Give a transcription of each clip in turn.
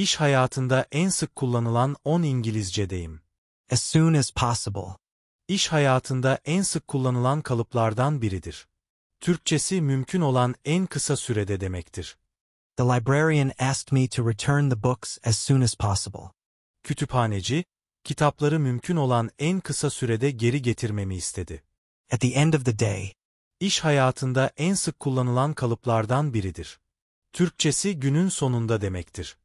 İş hayatında en sık kullanılan 10 İngilizce deyim. As soon as possible. İş hayatında en sık kullanılan kalıplardan biridir. Türkçesi mümkün olan en kısa sürede demektir. The librarian asked me to return the books as soon as possible. Kütüphaneci, kitapları mümkün olan en kısa sürede geri getirmemi istedi. At the end of the day. İş hayatında en sık kullanılan kalıplardan biridir. Türkçesi günün sonunda demektir.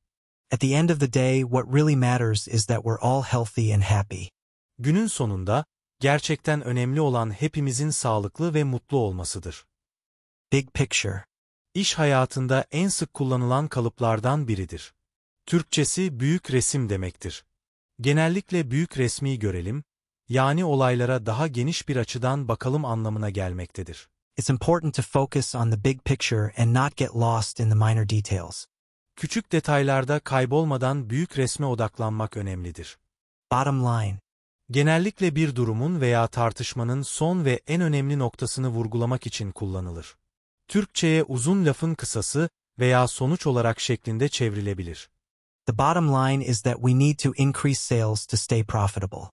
At the end of the day, what really matters is that we're all healthy and happy. Günün sonunda, gerçekten önemli olan hepimizin sağlıklı ve mutlu olmasıdır. Big picture. İş hayatında en sık kullanılan kalıplardan biridir. Türkçesi büyük resim demektir. Genellikle büyük resmi görelim, yani olaylara daha geniş bir açıdan bakalım anlamına gelmektedir. It's important to focus on the big picture and not get lost in the minor details. Küçük detaylarda kaybolmadan büyük resme odaklanmak önemlidir. Bottom line Genellikle bir durumun veya tartışmanın son ve en önemli noktasını vurgulamak için kullanılır. Türkçe'ye uzun lafın kısası veya sonuç olarak şeklinde çevrilebilir. The bottom line is that we need to increase sales to stay profitable.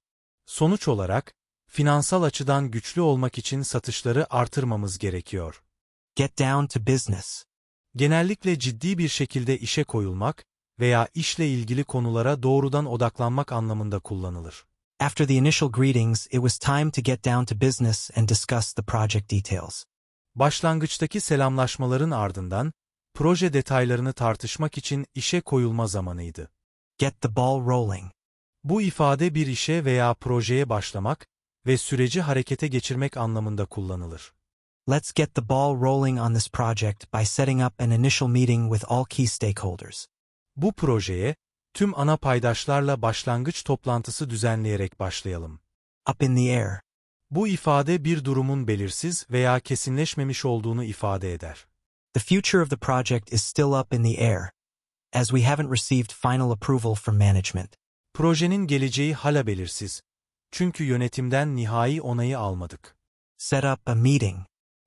Sonuç olarak, finansal açıdan güçlü olmak için satışları artırmamız gerekiyor. Get down to business genellikle ciddi bir şekilde işe koyulmak veya işle ilgili konulara doğrudan odaklanmak anlamında kullanılır. After the initial greetings, it was time to get down to business and discuss the project details. Başlangıçtaki selamlaşmaların ardından, proje detaylarını tartışmak için işe koyulma zamanıydı. Get the ball rolling. Bu ifade bir işe veya projeye başlamak ve süreci harekete geçirmek anlamında kullanılır. Let's get the ball rolling on this project by setting up an initial meeting with all key stakeholders. Bu projeye tüm ana paydaşlarla başlangıç toplantısı düzenleyerek başlayalım. Up in the air. Bu ifade bir durumun belirsiz veya kesinleşmemiş olduğunu ifade eder. The future of the project is still up in the air, as we haven't received final approval from management. Projenin geleceği hala belirsiz. Çünkü yönetimden nihai onayı almadık. Set up a meeting.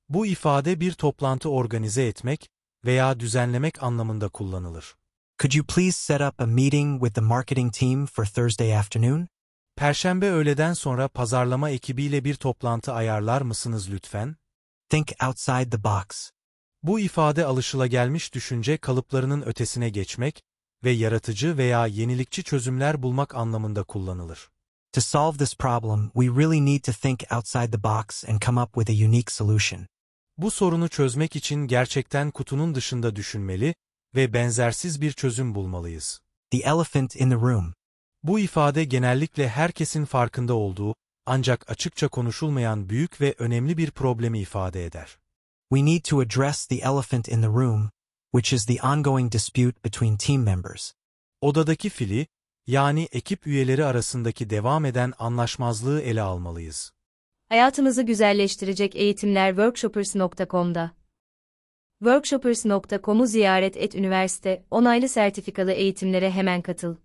Bu ifade bir toplantı organize etmek veya düzenlemek anlamında kullanılır. Could you please set up a meeting with the marketing team for Thursday afternoon? Perşembe öğleden sonra pazarlama ekibiyle bir toplantı ayarlar mısınız lütfen? Think outside the box. Bu ifade alışılagelmiş düşünce kalıplarının ötesine geçmek ve yaratıcı veya yenilikçi çözümler bulmak anlamında kullanılır. To solve this problem, we really need to think outside the box and come up with a unique solution. Bu sorunu çözmek için gerçekten kutunun dışında düşünmeli ve benzersiz bir çözüm bulmalıyız. The elephant in the room. Bu ifade genellikle herkesin farkında olduğu ancak açıkça konuşulmayan büyük ve önemli bir problemi ifade eder. We need to address the elephant in the room, which is the ongoing dispute between team members. Odadaki fili, yani ekip üyeleri arasındaki devam eden anlaşmazlığı ele almalıyız. Hayatımızı güzelleştirecek eğitimler workshoppers.com'da. workshoppers.com'u ziyaret et üniversite onaylı sertifikalı eğitimlere hemen katıl.